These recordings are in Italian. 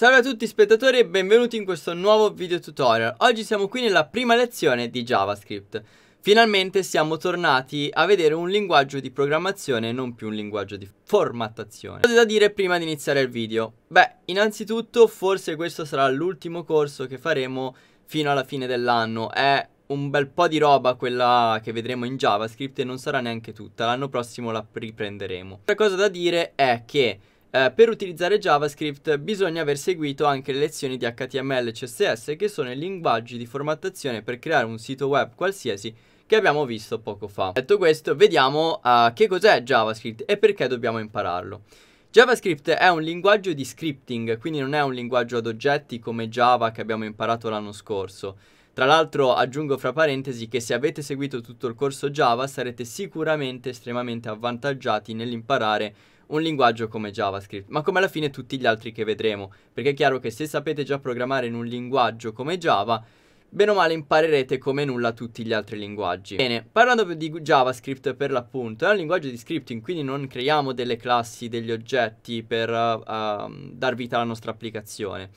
Salve a tutti spettatori e benvenuti in questo nuovo video tutorial. Oggi siamo qui nella prima lezione di JavaScript. Finalmente siamo tornati a vedere un linguaggio di programmazione non più un linguaggio di formattazione. Cosa da dire prima di iniziare il video? Beh, innanzitutto forse questo sarà l'ultimo corso che faremo fino alla fine dell'anno. È un bel po' di roba quella che vedremo in JavaScript e non sarà neanche tutta. L'anno prossimo la riprenderemo. L'altra cosa da dire è che eh, per utilizzare JavaScript bisogna aver seguito anche le lezioni di HTML e CSS che sono i linguaggi di formattazione per creare un sito web qualsiasi che abbiamo visto poco fa. Detto questo, vediamo uh, che cos'è JavaScript e perché dobbiamo impararlo. JavaScript è un linguaggio di scripting, quindi non è un linguaggio ad oggetti come Java che abbiamo imparato l'anno scorso. Tra l'altro aggiungo fra parentesi che se avete seguito tutto il corso Java sarete sicuramente estremamente avvantaggiati nell'imparare un linguaggio come JavaScript, ma come alla fine tutti gli altri che vedremo, perché è chiaro che se sapete già programmare in un linguaggio come Java, bene o male imparerete come nulla tutti gli altri linguaggi. Bene, parlando di JavaScript per l'appunto, è un linguaggio di scripting, quindi non creiamo delle classi, degli oggetti per uh, uh, dar vita alla nostra applicazione.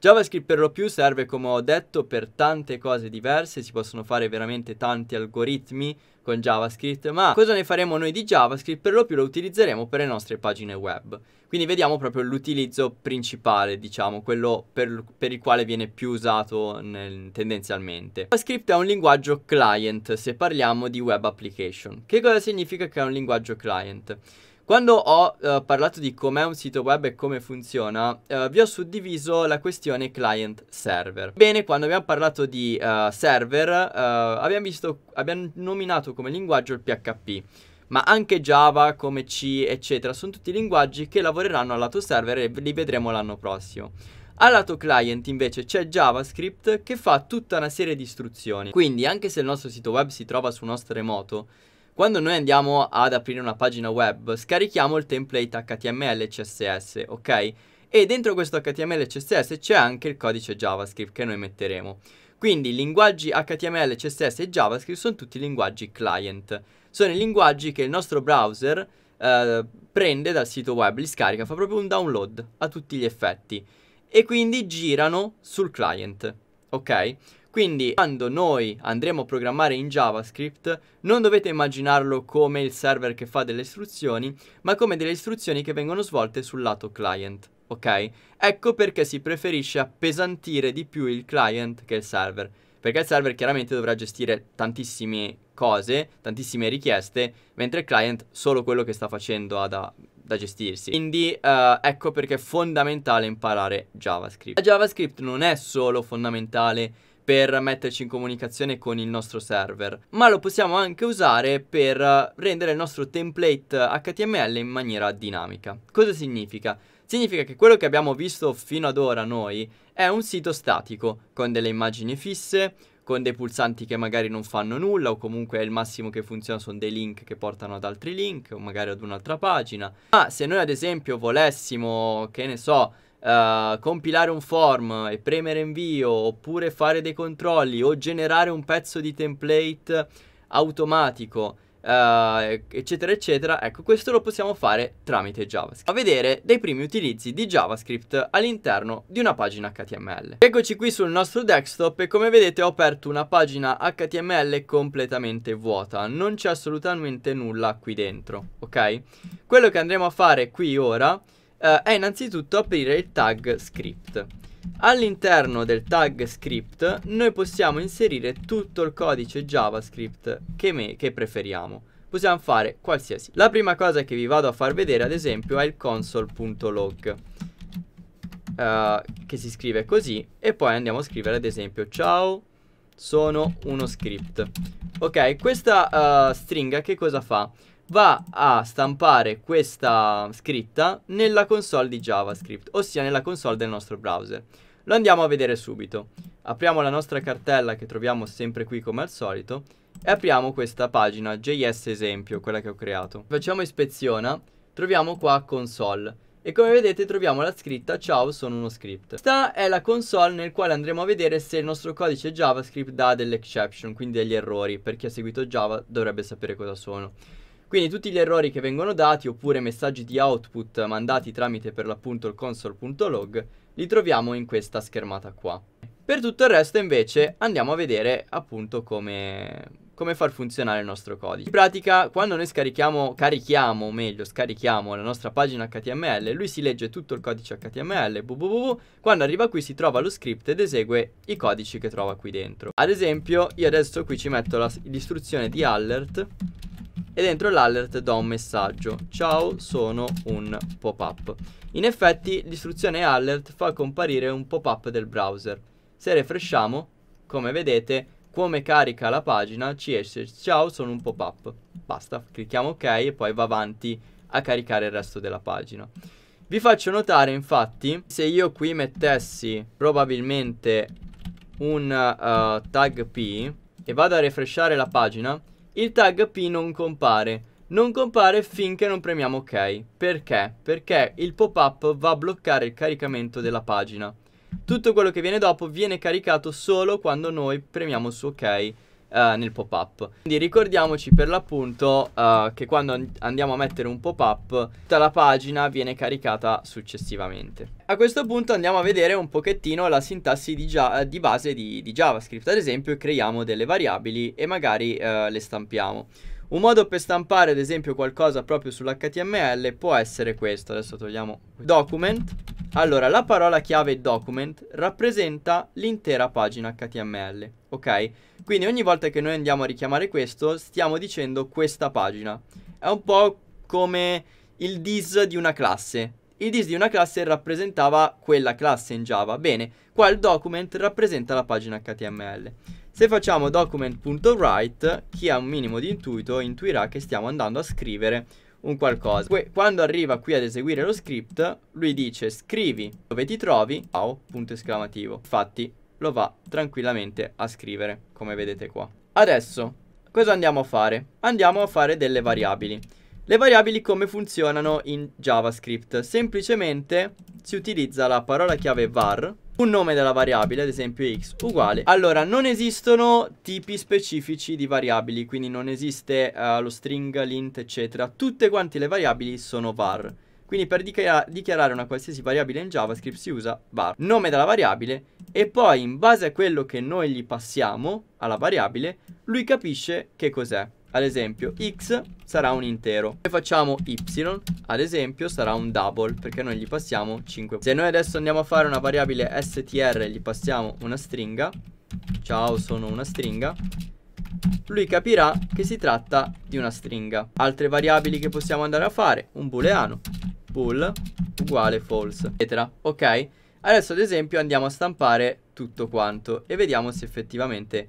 JavaScript per lo più serve, come ho detto, per tante cose diverse, si possono fare veramente tanti algoritmi con JavaScript, ma cosa ne faremo noi di JavaScript? Per lo più lo utilizzeremo per le nostre pagine web. Quindi vediamo proprio l'utilizzo principale, diciamo, quello per, per il quale viene più usato nel, tendenzialmente. JavaScript è un linguaggio client, se parliamo di web application. Che cosa significa che è un linguaggio client? Quando ho eh, parlato di com'è un sito web e come funziona, eh, vi ho suddiviso la questione client-server. Bene, quando abbiamo parlato di uh, server, uh, abbiamo, visto, abbiamo nominato come linguaggio il PHP ma anche Java, come C, eccetera, sono tutti linguaggi che lavoreranno al lato server e li vedremo l'anno prossimo. Al lato client invece c'è JavaScript che fa tutta una serie di istruzioni, quindi anche se il nostro sito web si trova su un host remoto, quando noi andiamo ad aprire una pagina web, scarichiamo il template HTML e CSS, ok? E dentro questo HTML e CSS c'è anche il codice JavaScript che noi metteremo. Quindi i linguaggi HTML, CSS e JavaScript sono tutti linguaggi client. Sono i linguaggi che il nostro browser eh, prende dal sito web, li scarica, fa proprio un download a tutti gli effetti. E quindi girano sul client, ok? Quindi quando noi andremo a programmare in JavaScript non dovete immaginarlo come il server che fa delle istruzioni, ma come delle istruzioni che vengono svolte sul lato client, ok? Ecco perché si preferisce appesantire di più il client che il server, perché il server chiaramente dovrà gestire tantissime cose, tantissime richieste, mentre il client solo quello che sta facendo ha da da gestirsi. Quindi uh, ecco perché è fondamentale imparare JavaScript. La JavaScript non è solo fondamentale per metterci in comunicazione con il nostro server, ma lo possiamo anche usare per rendere il nostro template HTML in maniera dinamica. Cosa significa? Significa che quello che abbiamo visto fino ad ora noi è un sito statico con delle immagini fisse, con dei pulsanti che magari non fanno nulla o comunque il massimo che funziona sono dei link che portano ad altri link o magari ad un'altra pagina. Ma se noi ad esempio volessimo, che ne so, uh, compilare un form e premere invio oppure fare dei controlli o generare un pezzo di template automatico uh, eccetera eccetera ecco questo lo possiamo fare tramite javascript a vedere dei primi utilizzi di javascript all'interno di una pagina html eccoci qui sul nostro desktop e come vedete ho aperto una pagina html completamente vuota non c'è assolutamente nulla qui dentro ok quello che andremo a fare qui ora è eh, è innanzitutto aprire il tag script. All'interno del tag script noi possiamo inserire tutto il codice JavaScript che, me, che preferiamo. Possiamo fare qualsiasi. La prima cosa che vi vado a far vedere ad esempio è il console.log. Uh, eh, che si scrive così e poi andiamo a scrivere ad esempio ciao sono uno script ok questa uh, stringa che cosa fa va a stampare questa scritta nella console di JavaScript, ossia nella console del nostro browser. Lo andiamo a vedere subito. Apriamo la nostra cartella che troviamo sempre qui come al solito e apriamo questa pagina JS esempio, quella che ho creato. Facciamo ispeziona, troviamo qua console e come vedete troviamo la scritta ciao sono uno script. Questa è la console nel quale andremo a vedere se il nostro codice JavaScript dà delle exception, quindi degli errori, per chi ha seguito Java dovrebbe sapere cosa sono. Quindi tutti gli errori che vengono dati oppure messaggi di output mandati tramite per l'appunto il console.log li troviamo in questa schermata qua. Per tutto il resto invece andiamo a vedere appunto come come far funzionare il nostro codice. In pratica, quando noi scarichiamo, carichiamo, o meglio, scarichiamo la nostra pagina HTML, lui si legge tutto il codice HTML, www, quando arriva qui si trova lo script ed esegue i codici che trova qui dentro. Ad esempio, io adesso qui ci metto l'istruzione di alert e dentro l'alert do un messaggio ciao sono un pop-up. In effetti l'istruzione alert fa comparire un pop-up del browser. Se refresciamo, come vedete, come carica la pagina ci esce ciao sono un pop-up. Basta, clicchiamo ok e poi va avanti a caricare il resto della pagina. Vi faccio notare infatti se io qui mettessi probabilmente un uh, tag P e vado a refresciare la pagina il tag P non compare. Non compare finché non premiamo ok. Perché? Perché il pop-up va a bloccare il caricamento della pagina. Tutto quello che viene dopo viene caricato solo quando noi premiamo su ok. Eh, nel pop-up. Quindi ricordiamoci per l'appunto uh, che quando andiamo a mettere un pop-up tutta la pagina viene caricata successivamente. A questo punto andiamo a vedere un pochettino la sintassi di, eh, di base di, di, JavaScript. Ad esempio creiamo delle variabili e magari uh, le stampiamo. Un modo per stampare ad esempio qualcosa proprio sull'HTML può essere questo. Adesso togliamo document. Allora, la parola chiave document rappresenta l'intera pagina HTML, ok? Quindi ogni volta che noi andiamo a richiamare questo, stiamo dicendo questa pagina. È un po' come il dis di una classe. Il dis di una classe rappresentava quella classe in Java. Bene, qua il document rappresenta la pagina HTML. Se facciamo document.write, chi ha un minimo di intuito intuirà che stiamo andando a scrivere un qualcosa. Que quando arriva qui ad eseguire lo script, lui dice scrivi dove ti trovi, wow, punto esclamativo. Infatti lo va tranquillamente a scrivere, come vedete qua. Adesso, cosa andiamo a fare? Andiamo a fare delle variabili. Le variabili come funzionano in JavaScript? Semplicemente si utilizza la parola chiave var un nome della variabile, ad esempio x uguale. Allora, non esistono tipi specifici di variabili, quindi non esiste uh, lo string, l'int, eccetera. Tutte quante le variabili sono var. Quindi per dichiarare una qualsiasi variabile in JavaScript si usa var, nome della variabile e poi in base a quello che noi gli passiamo alla variabile, lui capisce che cos'è ad esempio x sarà un intero Se facciamo y ad esempio sarà un double perché noi gli passiamo 5 Se noi adesso andiamo a fare una variabile str e gli passiamo una stringa Ciao sono una stringa lui capirà che si tratta di una stringa Altre variabili che possiamo andare a fare Un booleano Bool uguale false eccetera Ok? Adesso ad esempio andiamo a stampare tutto quanto E vediamo se effettivamente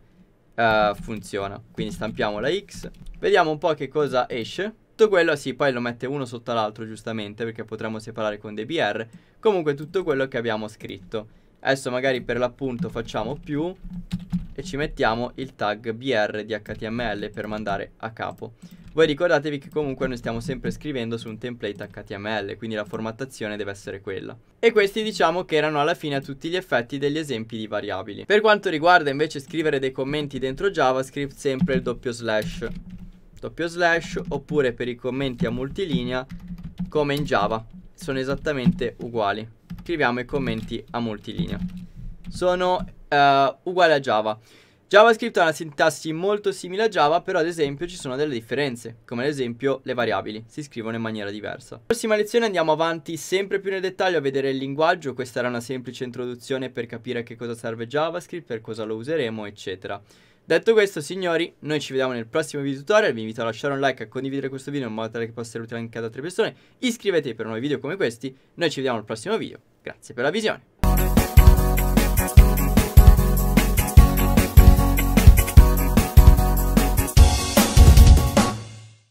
uh, funziona. Quindi stampiamo la X, vediamo un po' che cosa esce. Tutto quello, sì, poi lo mette uno sotto l'altro giustamente perché potremmo separare con dei BR. Comunque tutto quello che abbiamo scritto. Adesso magari per l'appunto facciamo più e ci mettiamo il tag br di html per mandare a capo. Voi ricordatevi che comunque noi stiamo sempre scrivendo su un template HTML, quindi la formattazione deve essere quella. E questi diciamo che erano alla fine a tutti gli effetti degli esempi di variabili. Per quanto riguarda invece scrivere dei commenti dentro JavaScript, sempre il doppio slash, doppio slash, oppure per i commenti a multilinea, come in Java, sono esattamente uguali. Scriviamo i commenti a multilinea. Sono uh, uguale a Java. JavaScript ha una sintassi molto simile a Java, però ad esempio ci sono delle differenze, come ad esempio le variabili, si scrivono in maniera diversa. Nella prossima lezione andiamo avanti sempre più nel dettaglio a vedere il linguaggio, questa era una semplice introduzione per capire che cosa serve JavaScript, per cosa lo useremo, eccetera. Detto questo signori, noi ci vediamo nel prossimo video tutorial, vi invito a lasciare un like, e a condividere questo video in modo tale che possa essere utile anche ad altre persone, iscrivetevi per nuovi video come questi, noi ci vediamo al prossimo video, grazie per la visione.